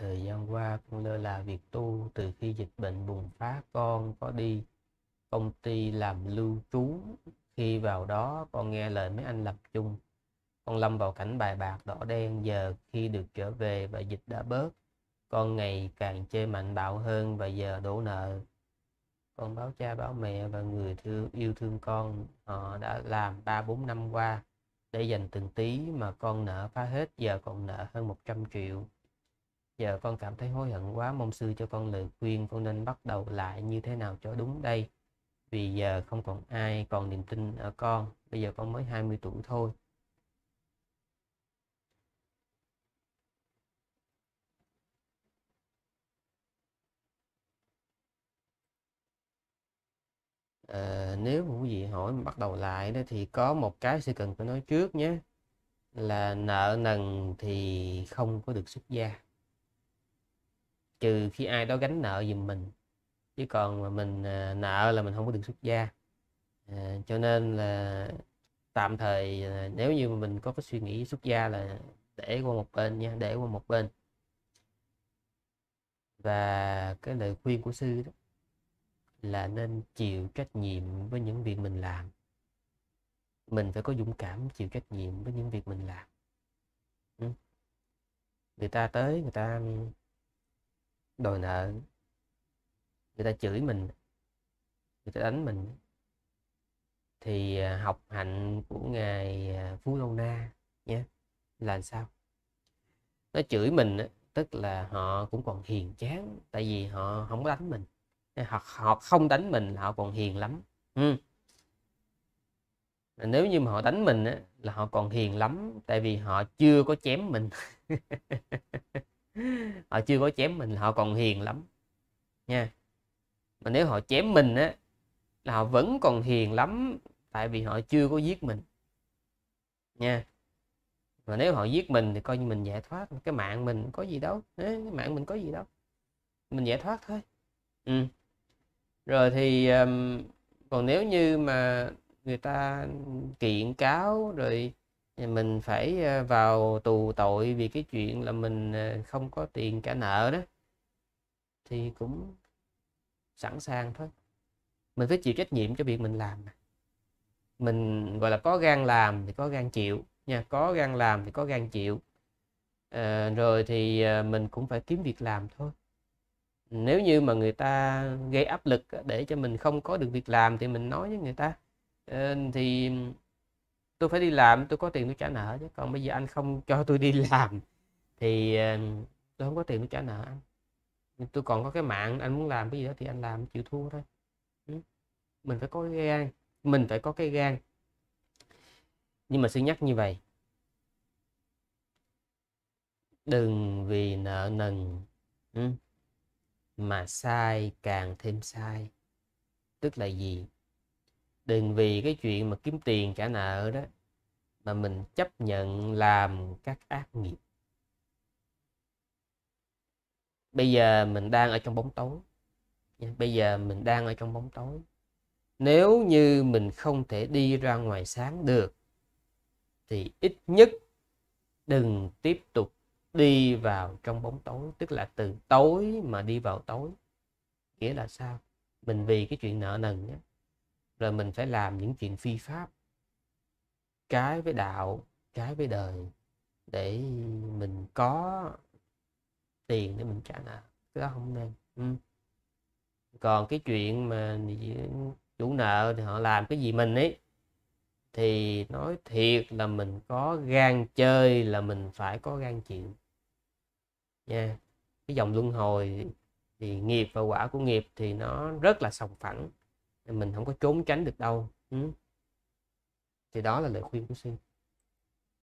thời gian qua con lơ là việc tu từ khi dịch bệnh bùng phát con có đi công ty làm lưu trú khi vào đó con nghe lời mấy anh lập chung con lâm vào cảnh bài bạc đỏ đen giờ khi được trở về và dịch đã bớt con ngày càng chơi mạnh bạo hơn và giờ đổ nợ con báo cha báo mẹ và người thương yêu thương con họ đã làm ba bốn năm qua để dành từng tí mà con nợ phá hết giờ còn nợ hơn 100 triệu giờ con cảm thấy hối hận quá mong sư cho con lời khuyên con nên bắt đầu lại như thế nào cho đúng đây vì giờ không còn ai còn niềm tin ở con bây giờ con mới 20 tuổi thôi à, nếu quý vị hỏi bắt đầu lại đó thì có một cái sẽ cần phải nói trước nhé là nợ nần thì không có được xuất gia trừ khi ai đó gánh nợ giùm mình chứ còn mà mình à, nợ là mình không có được xuất gia à, cho nên là tạm thời à, nếu như mình có cái suy nghĩ xuất gia là để qua một bên nha để qua một bên và cái lời khuyên của sư đó là nên chịu trách nhiệm với những việc mình làm mình phải có dũng cảm chịu trách nhiệm với những việc mình làm ừ. người ta tới người ta đòi nợ người ta chửi mình người ta đánh mình thì à, học hạnh của ngài à, phú lâu na nhé là sao nó chửi mình tức là họ cũng còn hiền chán tại vì họ không có đánh mình hoặc họ không đánh mình là họ còn hiền lắm ừ. nếu như mà họ đánh mình là họ còn hiền lắm tại vì họ chưa có chém mình họ chưa có chém mình họ còn hiền lắm nha mà nếu họ chém mình á là họ vẫn còn hiền lắm tại vì họ chưa có giết mình nha mà nếu họ giết mình thì coi như mình giải thoát cái mạng mình có gì đâu cái mạng mình có gì đâu mình giải thoát thôi ừ. rồi thì còn nếu như mà người ta kiện cáo rồi mình phải ờ, vào tù tội vì cái chuyện là mình ờ, không có tiền trả nợ đó thì cũng sẵn sàng thôi mình phải chịu trách nhiệm cho việc mình làm mình gọi là có gan làm thì có gan chịu nha có gan làm thì có gan chịu à, rồi thì mình cũng phải kiếm việc làm thôi nếu như mà người ta gây áp lực để cho mình không có được việc làm thì mình nói với người ta à, thì tôi phải đi làm tôi có tiền tôi trả nợ chứ còn bây giờ anh không cho tôi đi làm thì ờ, tôi không có tiền tôi trả nợ anh tôi còn có cái mạng anh muốn làm cái gì đó thì anh làm chịu thua thôi ừ. mình phải có cái gan mình phải có cái gan nhưng mà sư nhắc như vậy đừng vì nợ nần ừ, mà sai càng thêm sai tức là gì đừng vì cái chuyện mà kiếm tiền trả nợ đó mà mình chấp nhận làm các ác nghiệp bây giờ mình đang ở trong bóng tối bây giờ mình đang ở trong bóng tối nếu như mình không thể đi ra ngoài sáng được thì ít nhất đừng tiếp tục đi vào trong bóng tối tức là từ tối mà đi vào tối nghĩa là sao mình vì cái chuyện nợ nần nhé rồi mình phải làm những chuyện phi pháp cái với đạo cái với đời để mình có tiền để mình trả nợ cái đó không nên ừ. còn cái chuyện mà chủ nợ thì họ làm cái gì mình ấy thì nói thiệt là mình có gan chơi là mình phải có gan chịu nha cái dòng luân hồi thì nghiệp và quả của nghiệp thì nó rất là sòng phẳng mình không có trốn tránh được đâu ừ. thì đó là lời khuyên của sư